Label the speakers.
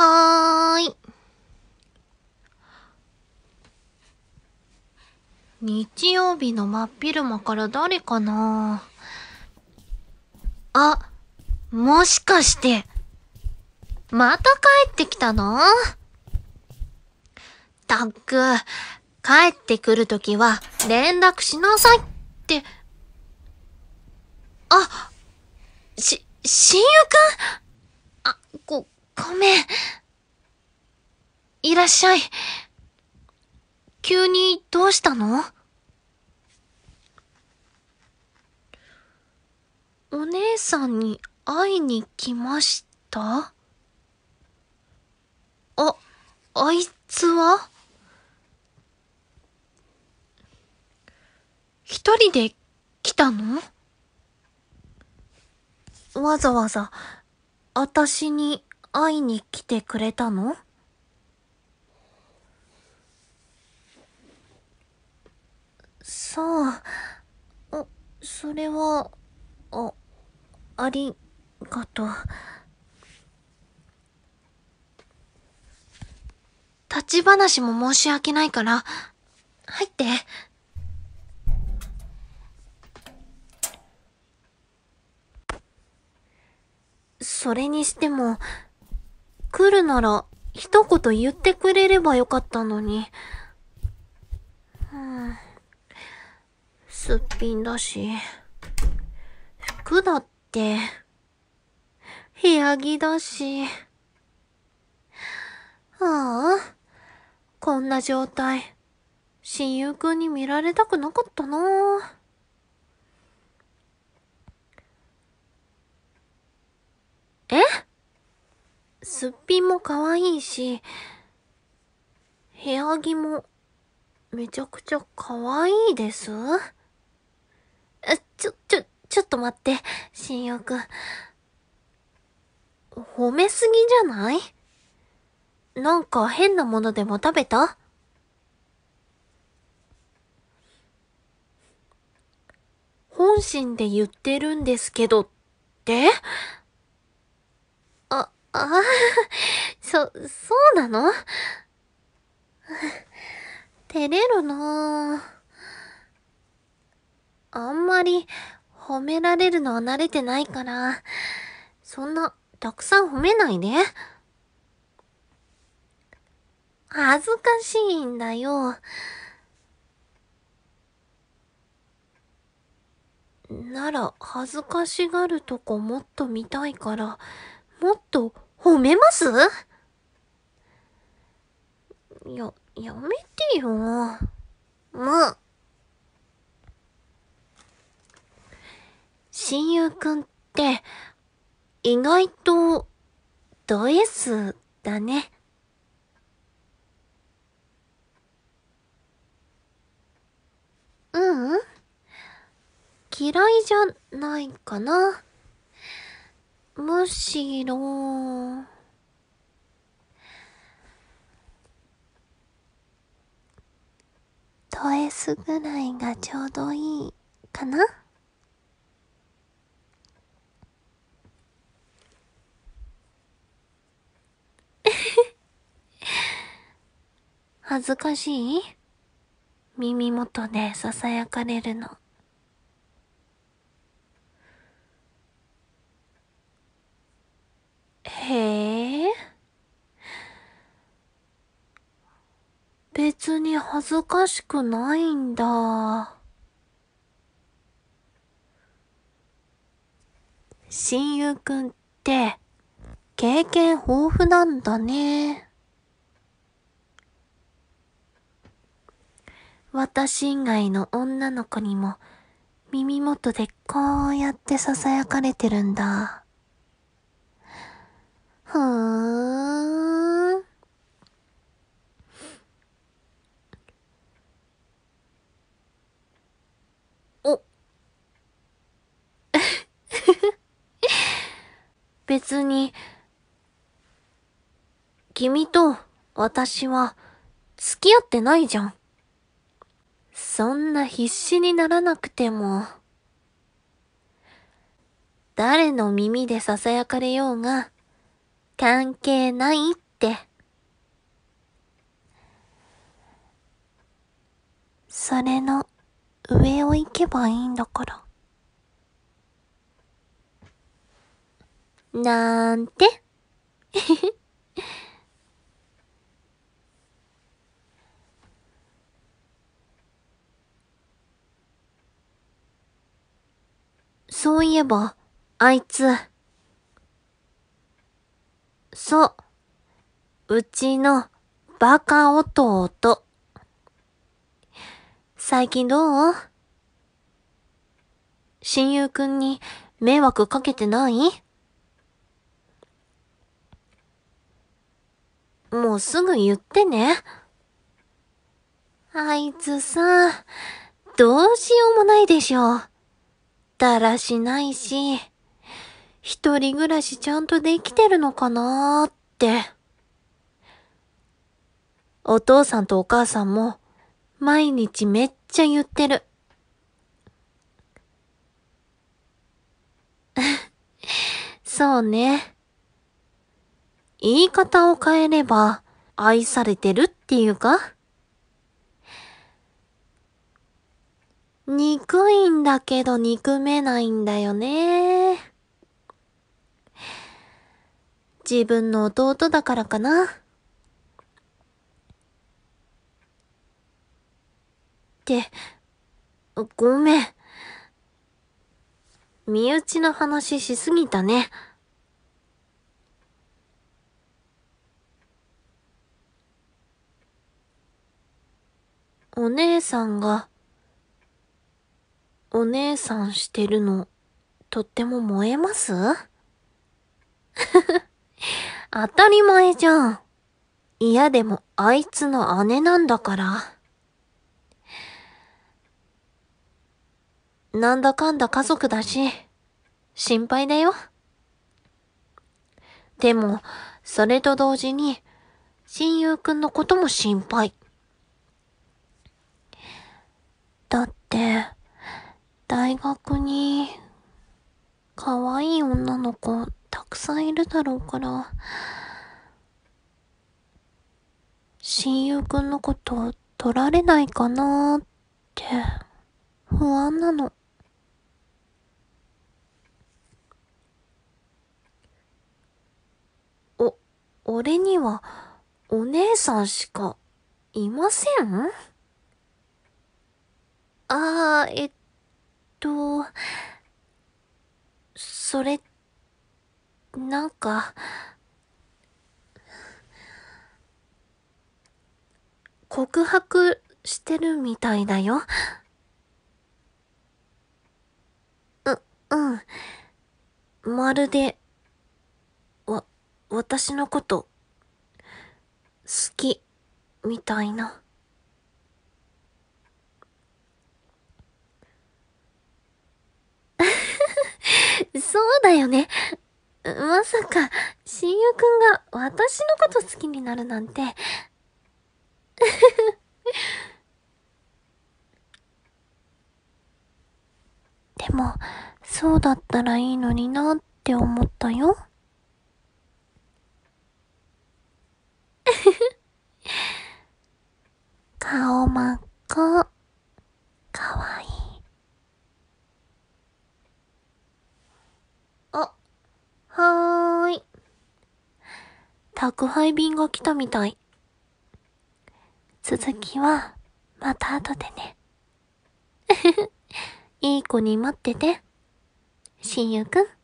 Speaker 1: はーい。日曜日の真っ昼間から誰かなあ、もしかして、また帰ってきたのたっく、帰ってくるときは連絡しなさいって。あ、し、親友くんあ、こ、ごめん。いらっしゃい。急にどうしたのお姉さんに会いに来ましたあ、あいつは一人で来たのわざわざ、あたしに会いに来てくれたのそう。あ、それは、あ、ありがとう。立ち話も申し訳ないから、入って。それにしても、来るなら、一言言ってくれればよかったのに。うん。すっぴんだし。服だって、部屋着だし。ああ、こんな状態、親友くんに見られたくなかったなえすっぴんも可愛いし、部屋着もめちゃくちゃ可愛いです。ちょ、ちょ、ちょっと待って、新陽くん。褒めすぎじゃないなんか変なものでも食べた本心で言ってるんですけどってああ、そ、そうなの 照れるなあんまり褒められるのは慣れてないから、そんなたくさん褒めないで。恥ずかしいんだよ。なら恥ずかしがるとこもっと見たいから、もっと褒めますや、やめてよ。まう。親友くんって、意外と、ド S だね。ううん。嫌いじゃないかな。むしろ、とエスぐらいがちょうどいいかな 恥ずかしい耳元で囁かれるの。別に恥ずかしくないんだ。親友くんって経験豊富なんだね。私以外の女の子にも耳元でこうやって囁かれてるんだ。ふーん。別に、君と私は付き合ってないじゃん。そんな必死にならなくても、誰の耳で囁かれようが、関係ないって。それの上を行けばいいんだから。なんて。そういえば、あいつ。そう。うちのバカ弟。最近どう親友くんに迷惑かけてないもうすぐ言ってね。あいつさ、どうしようもないでしょ。だらしないし、一人暮らしちゃんとできてるのかなーって。お父さんとお母さんも、毎日めっちゃ言ってる。そうね。言い方を変えれば愛されてるっていうか憎いんだけど憎めないんだよね。自分の弟だからかな。ってごめん。身内の話しすぎたね。お姉さんが、お姉さんしてるの、とっても燃えます 当たり前じゃん。嫌でもあいつの姉なんだから。なんだかんだ家族だし、心配だよ。でも、それと同時に、親友くんのことも心配。だって、大学に、可愛い女の子たくさんいるだろうから、親友くんのこと取られないかなーって不安なの。お、俺にはお姉さんしかいませんああ、えっと、それ、なんか、告白してるみたいだよ。う、うん。まるで、わ、私のこと、好き、みたいな。だよね。まさか、親友くんが私のこと好きになるなんて。でも、そうだったらいいのになって思ったよ。顔真っ赤。はーい。宅配便が来たみたい。続きは、また後でね。いい子に待ってて。親友くん。